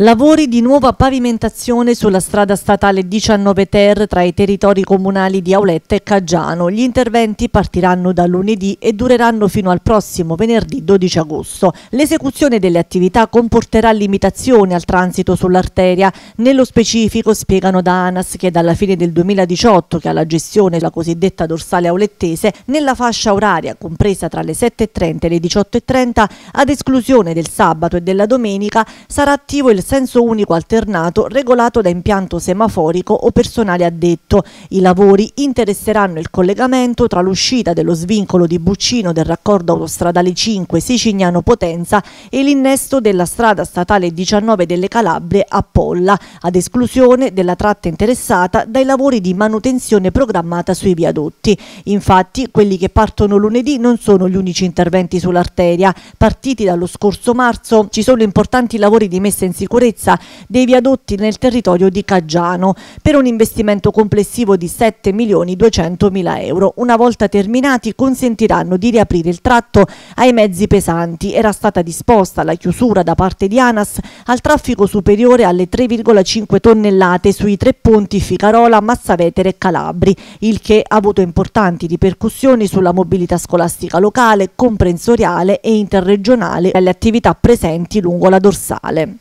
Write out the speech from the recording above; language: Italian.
Lavori di nuova pavimentazione sulla strada statale 19 Ter tra i territori comunali di Auletta e Caggiano. Gli interventi partiranno da lunedì e dureranno fino al prossimo venerdì 12 agosto. L'esecuzione delle attività comporterà limitazioni al transito sull'arteria. Nello specifico spiegano da ANAS che dalla fine del 2018 che ha la gestione la cosiddetta dorsale aulettese nella fascia oraria compresa tra le 7.30 e le 18.30 ad esclusione del sabato e della domenica sarà attivo il senso unico alternato regolato da impianto semaforico o personale addetto. I lavori interesseranno il collegamento tra l'uscita dello svincolo di Buccino del raccordo autostradale 5 Sicignano-Potenza e l'innesto della strada statale 19 delle Calabrie a Polla, ad esclusione della tratta interessata dai lavori di manutenzione programmata sui viadotti. Infatti, quelli che partono lunedì non sono gli unici interventi sull'arteria. Partiti dallo scorso marzo, ci sono importanti lavori di messa in sicurezza sicurezza dei viadotti nel territorio di Caggiano per un investimento complessivo di 7 milioni 200 mila euro. Una volta terminati consentiranno di riaprire il tratto ai mezzi pesanti. Era stata disposta la chiusura da parte di ANAS al traffico superiore alle 3,5 tonnellate sui tre ponti Ficarola, Massavetere e Calabri, il che ha avuto importanti ripercussioni sulla mobilità scolastica locale, comprensoriale e interregionale e alle attività presenti lungo la dorsale.